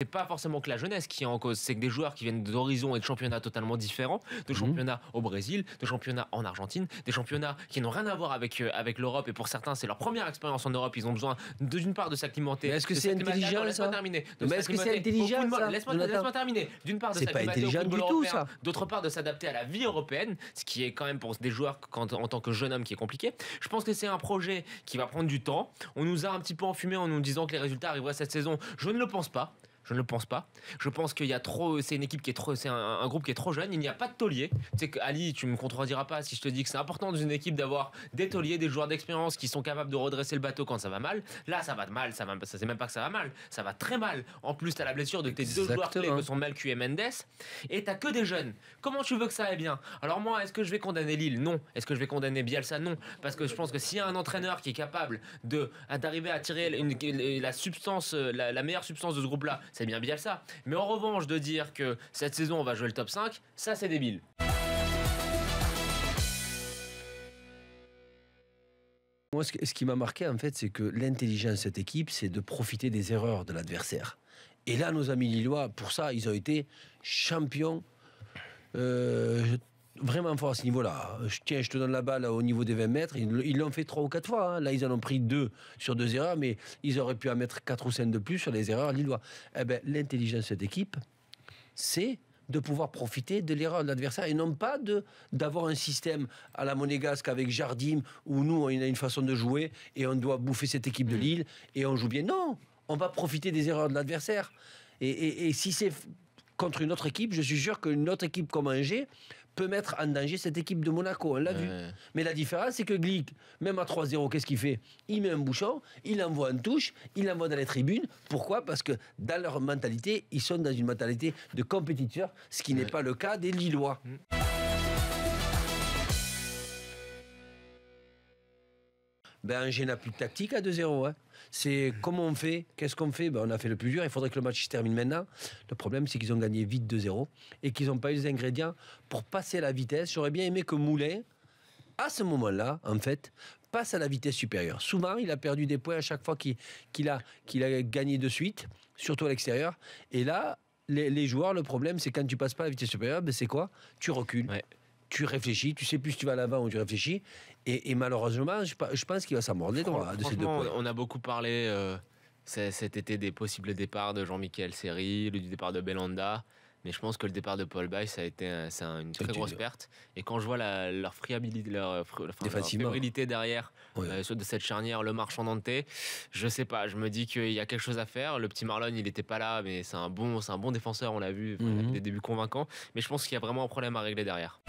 c'est pas forcément que la jeunesse qui est en cause, c'est que des joueurs qui viennent d'horizons et de championnats totalement différents, de mhm. championnats au Brésil, de championnats en Argentine, des championnats qui n'ont rien à voir avec, euh, avec l'Europe, et pour certains, c'est leur première expérience en Europe, ils ont besoin d'une part de s'acclimater. Est-ce que c'est intelligent Laisse-moi terminer. Est-ce que c'est intelligent Laisse-moi terminer. D'une part de s'acclimater d'autre part de s'adapter à la vie européenne, ce qui est quand même pour des joueurs quand, en tant que jeune homme qui est compliqué. Je pense que c'est un projet qui va prendre du temps. On nous a un petit peu enfumé en nous disant que les résultats arriveraient cette saison. Je ne le pense pas. Je ne le pense pas. Je pense qu'il y a trop. C'est une équipe qui est trop. C'est un, groupe qui est trop jeune. Il n'y a pas de taulier. C'est sais Ali, tu me contrediras pas si je te dis que c'est important dans une équipe d'avoir des tauliers, des joueurs d'expérience qui sont capables de redresser le bateau quand ça va mal. Là, ça va mal. Ça va. Ça c'est même pas que ça va mal. Ça va très mal. En plus, tu as la blessure de tes deux joueurs clés que sont Q et Mendes. Et t'as que des jeunes. Comment tu veux que ça aille bien Alors moi, est-ce que je vais condamner Lille Non. Est-ce que je vais condamner Bielsa Non. Parce que je pense que s'il y a un entraîneur qui est capable de d'arriver à tirer la substance, la, la meilleure substance de ce groupe-là, c'est bien bien ça. Mais en revanche, de dire que cette saison, on va jouer le top 5, ça, c'est débile. Moi, ce qui m'a marqué, en fait, c'est que l'intelligence de cette équipe, c'est de profiter des erreurs de l'adversaire. Et là, nos amis Lillois, pour ça, ils ont été champions. Euh, vraiment fort à ce niveau-là. Je, tiens, je te donne la balle au niveau des 20 mètres. Ils l'ont fait trois ou quatre fois. Hein. Là, ils en ont pris deux sur deux erreurs, mais ils auraient pu en mettre quatre ou cinq de plus sur les erreurs lillois. Eh ben, l'intelligence de cette équipe, c'est de pouvoir profiter de l'erreur de l'adversaire et non pas de d'avoir un système à la monégasque avec Jardim où nous on a une façon de jouer et on doit bouffer cette équipe de mmh. Lille et on joue bien. Non, on va profiter des erreurs de l'adversaire. Et, et si c'est contre une autre équipe, je suis sûr qu'une autre équipe comme Angers peut mettre en danger cette équipe de Monaco, on l'a vu. Mais la différence, c'est que Glick, même à 3-0, qu'est-ce qu'il fait Il met un bouchon, il envoie une touche, il envoie dans les tribunes. Pourquoi Parce que dans leur mentalité, ils sont dans une mentalité de compétiteur, ce qui n'est pas le cas des Lillois. Mm. ben, Angers n'a plus de tactique à 2-0. Hein. C'est comment on fait Qu'est-ce qu'on fait ben, On a fait le plus dur. Il faudrait que le match se termine maintenant. Le problème, c'est qu'ils ont gagné vite 2-0 et qu'ils n'ont pas eu les ingrédients pour passer à la vitesse. J'aurais bien aimé que Moulin, à ce moment-là, en fait, passe à la vitesse supérieure. Souvent, il a perdu des points à chaque fois qu'il a, qu'il a gagné de suite, surtout à l'extérieur. Et là, les, joueurs, le problème, c'est quand tu passes pas à la vitesse supérieure, ben c'est quoi Tu recules tu réfléchis, tu sais plus si tu vas à l'avant ou tu réfléchis. Et, malheureusement, je, pense qu'il va s'amorder de ces deux points. On a beaucoup parlé euh, cet été des possibles départs de Jean-Michel Seri, du départ de Belanda. Mais je pense que le départ de Paul Bay, ça a été une très grosse perte. Et quand je vois leur friabilité, leur, euh, derrière ceux de cette charnière, le marchand nantais, je sais pas. Je me dis qu'il y a quelque chose à faire. Le petit Marlon, il n'était pas là, mais c'est un bon, un bon défenseur. On l'a vu, vu mhm. des débuts convaincants. Mais je pense qu'il y a vraiment un problème à régler derrière.